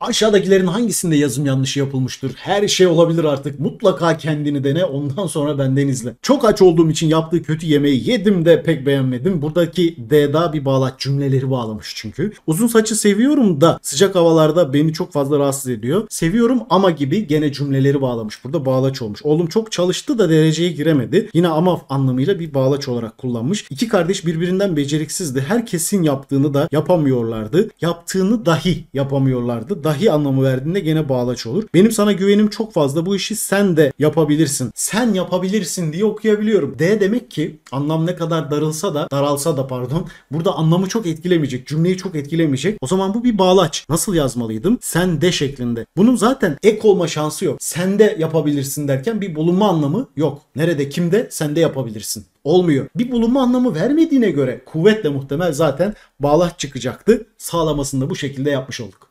Aşağıdakilerin hangisinde yazım yanlışı yapılmıştır? Her şey olabilir artık. Mutlaka kendini dene. Ondan sonra benden izle. Çok aç olduğum için yaptığı kötü yemeği yedim de pek beğenmedim. Buradaki D'da bir bağlaç cümleleri bağlamış çünkü. Uzun saçı seviyorum da sıcak havalarda beni çok fazla rahatsız ediyor. Seviyorum ama gibi gene cümleleri bağlamış. Burada bağlaç olmuş. Oğlum çok çalıştı da dereceye giremedi. Yine ama anlamıyla bir bağlaç olarak kullanmış. İki kardeş birbirinden beceriksizdi. Herkesin yaptığını da yapamıyorlardı. Yaptığını dahi yapamıyorlardı dahi anlamı verdiğinde gene bağlaç olur. Benim sana güvenim çok fazla. Bu işi sen de yapabilirsin. Sen yapabilirsin diye okuyabiliyorum. D demek ki anlam ne kadar darılsa da daralsa da pardon. Burada anlamı çok etkilemeyecek. Cümleyi çok etkilemeyecek. O zaman bu bir bağlaç. Nasıl yazmalıydım? Sen de şeklinde. Bunun zaten ek olma şansı yok. Sen de yapabilirsin derken bir bulunma anlamı yok. Nerede kimde sen de yapabilirsin olmuyor. Bir bulunma anlamı vermediğine göre kuvvetle muhtemel zaten bağlaç çıkacaktı. Sağlamasını da bu şekilde yapmış olduk.